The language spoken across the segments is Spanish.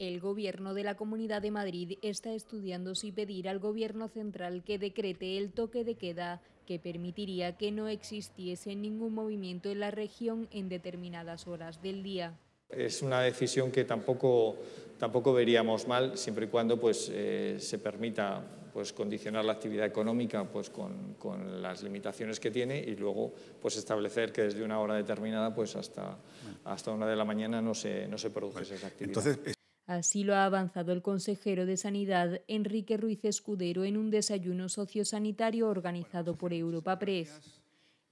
El gobierno de la Comunidad de Madrid está estudiando si pedir al gobierno central que decrete el toque de queda que permitiría que no existiese ningún movimiento en la región en determinadas horas del día. Es una decisión que tampoco, tampoco veríamos mal, siempre y cuando pues, eh, se permita pues, condicionar la actividad económica pues, con, las limitaciones que tiene y luego pues, establecer que desde una hora determinada pues, hasta, hasta una de la mañana no se, no se produce esa actividad. Así lo ha avanzado el consejero de Sanidad, Enrique Ruiz Escudero, en un desayuno sociosanitario organizado pues, por pues, Europa Press.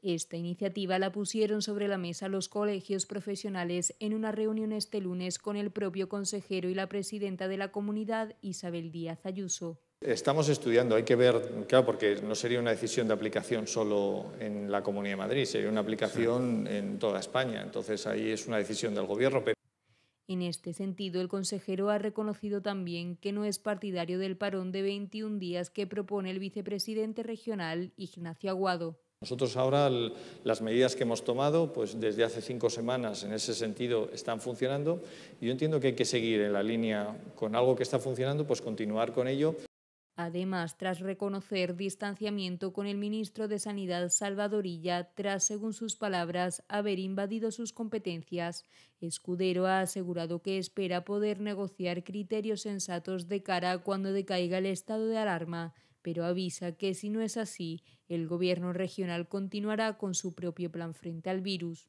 Esta iniciativa la pusieron sobre la mesa los colegios profesionales en una reunión este lunes con el propio consejero y la presidenta de la comunidad, Isabel Díaz Ayuso. Estamos estudiando, hay que ver, claro, porque no sería una decisión de aplicación solo en la Comunidad de Madrid, sería una aplicación en toda España. Entonces ahí es una decisión del Gobierno. En este sentido, el consejero ha reconocido también que no es partidario del parón de 21 días que propone el vicepresidente regional Ignacio Aguado. Nosotros ahora las medidas que hemos tomado, pues desde hace cinco semanas en ese sentido están funcionando y yo entiendo que hay que seguir en la línea con algo que está funcionando, pues continuar con ello. Además, tras reconocer distanciamiento con el ministro de Sanidad Salvadorilla, tras, según sus palabras, haber invadido sus competencias, Escudero ha asegurado que espera poder negociar criterios sensatos de cara a cuando decaiga el estado de alarma, pero avisa que si no es así, el gobierno regional continuará con su propio plan frente al virus.